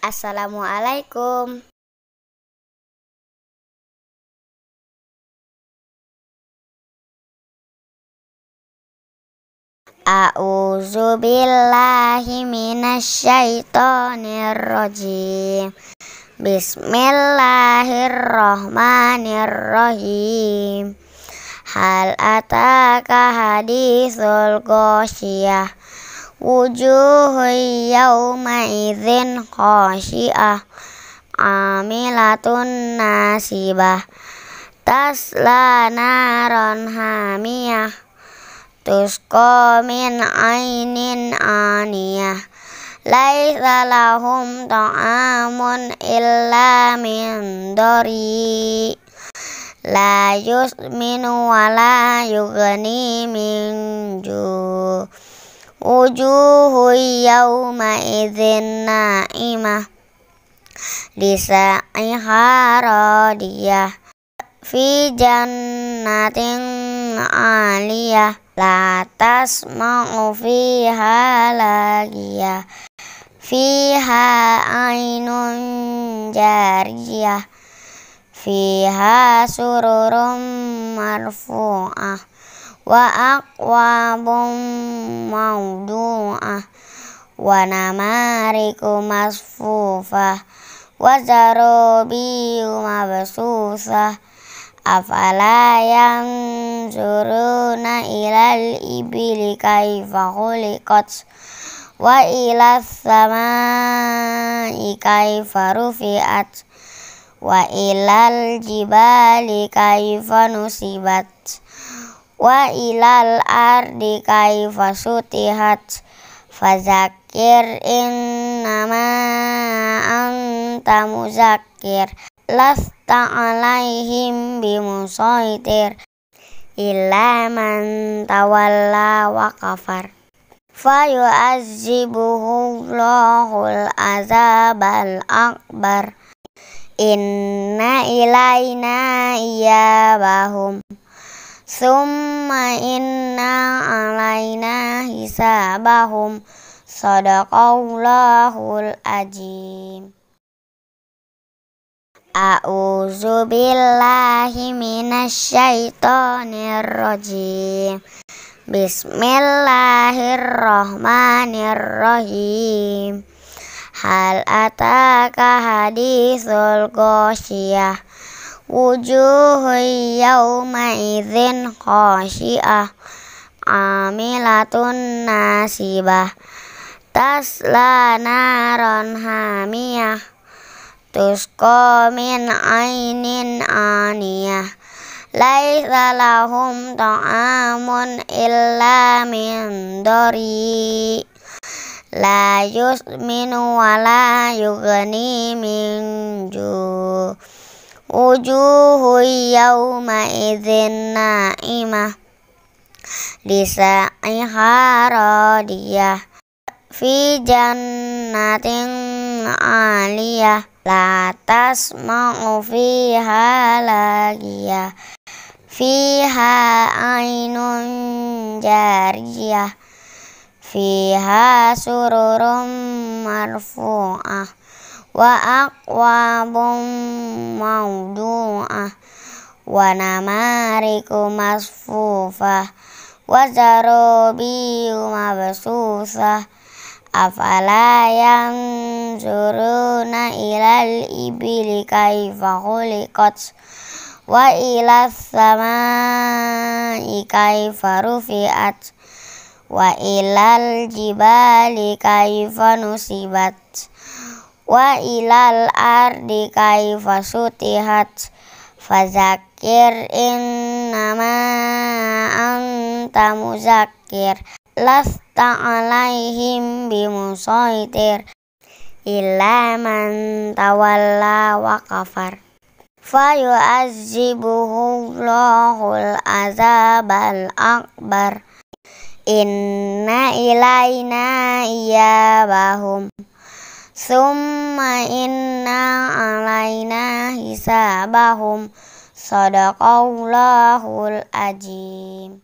Assalamualaikum. A'udzu billahi minasyaitonir rajim. Bismillahirrahmanirrahim. Hal ataka hadisul ghasyiyah wujuhu yaumaizin khasyi'ah amilatun nasibah tasla naron hamiyah tusko min ainin aniyah laisa lahum ta'amun illa min dori la yusminu wa la yugni min ju' Wujuhu yawma idzin na'imah Lisa'iha harodiyah, Fi jannatin aliyah La tasma'u fiha lagiyah Fiha ainun jariyah Fiha sururum marfu'ah wa akwa bung mau dua wa nama riku mas fufa wa zarobi uma besusa afala yang juru na ilal ibili kai fakuli kots wa ilal sama ikai farufi at wa ilal jibali kai nusibat wa ilal ardi kaifa sutihat fazakir innama anta muzakir lasta alaihim bimusaitir illa man tawalla wa kafar fayu'azzibuhu azab azabal akbar inna ilaina iyabahum Summa inna alaina hisabahum Sadaqallahul ajim A'udzu billahi minasyaitonir rajim Bismillahirrahmanirrahim Hal ataka hadisul ghasyah wujuhu yawmaidhin khasyi'ah amilatun nasibah tasla naron hamiyah tusqa min ainin aniyah laisa lahum ta'amun illa min dori la yusminu wa la yugni min ju' Wujuhu yawma idzin na'imah Lisa'iha radiyah Fi jannatin aliyah La tasma'u fiha lagiyah Fiha ainun jariyah Fiha sururum marfu'ah wa akwa mau du'a, wa nama riku namariku masfufah wa zarubiyu mabsusah afala yang na ilal ibili kai kaifa khuliqat wa ila samai kaifa rufi'at wa ilal jibali kai nusibat wa ilal ardi kaifa sutihat fazakir innama anta muzakir lasta alaihim bimusaitir illa man tawalla wa kafar fayu'azzibuhu Allahul azabal akbar inna ilaina iyabahum Summa inna alaina hisabahum Sadaqallahul ajim